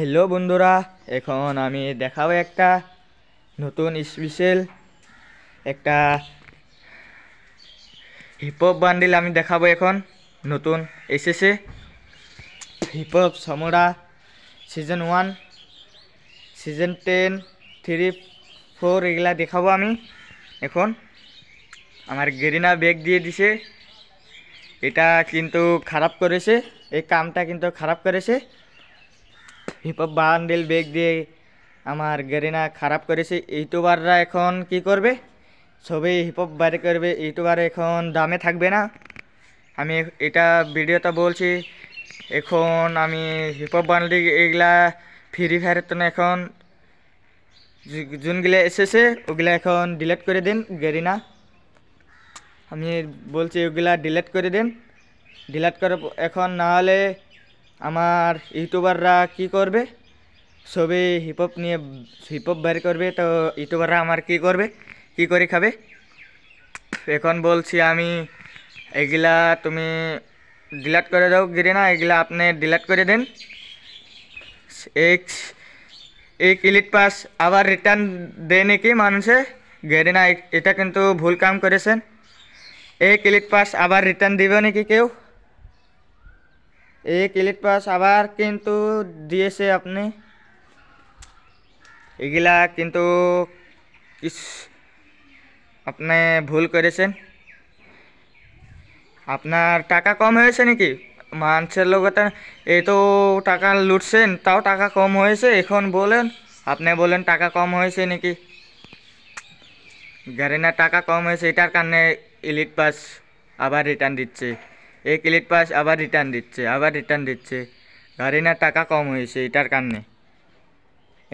hello বন্ধুরা এখন আমি দেখাবো একটা নতুন স্পেশাল একটা হিপহপ বান্ডিল আমি দেখাবো এখন নতুন এসেছে হিপহপ সমরা season one season ten three four এগুলা দেখাবো আমি এখন আমার গেরিনা ব্যাগ দিয়ে দিছে এটা কিন্তু খারাপ করেছে এই কামটা কিন্তু খারাপ করেছে ভিপপ বান্ডেল বেগ দিয়ে আমার গেরিনা খারাপ করেছে ইউটিউবাররা এখন কি করবে সবই হিপহপ বাইরে করবে ইউটিউবার এখন দামে থাকবে না আমি এটা ভিডিওটা বলছি এখন আমি হিপহপ বান্ডেল এগুলা ফ্রি ফায়ারের তো এখন যোনগুলো এসেছে ওগুলা এখন ডিলেট করে দিন গেরিনা আমি বলছি ওগুলা ডিলেট করে দিন ডিলেট করে এখন না হলে আমার ইউটিউবাররা কি করবে সবে হিপহপ নিয়ে হিপহপ বাইর করবে তো ইউটিউবাররা আমার কি করবে কি করে খাবে এখন বলছি আমি এগুলা তুমি ডিলাট করে দাও গিরে না এগুলা আপনি ডিলাট করে দেন এক এক ইলিট পাস আবার রিটার্ন দেয় নাকি মানুষে গেড়ে না এটা কিন্তু ভুল কাম করেছেন এক ইলিট পাস আবার রিটার্ন দিবে নাকি কেউ এক ইলিট পাস আবার কিন্তু দিয়েছে আপনি এগুলা কিন্তু আপনি ভুল করেছেন আপনার টাকা কম হয়েছে নাকি মানুষের লোকটা এই তো টাকা লুটছেন তাও টাকা কম হয়েছে এখন বলেন আপনি বলেন টাকা কম হয়েছে নাকি গাড়ি না টাকা কম হয়েছে এটার কারণে ইলিট পাস আবার রিটার্ন দিচ্ছে এই ইলিট পাস আবার রিটার্ন দিচ্ছে আবার রিটার্ন দিচ্ছে না টাকা কম হয়েছে এটার কারণে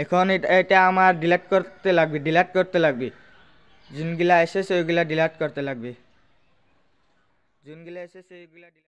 এখন এটা আমার ডিলেট করতে লাগবে ডিলেট করতে লাগবে যোনগুলা এসেছে ওইগুলা ডিলেট করতে লাগবে যোনগুলা এসেছে ওইগুলা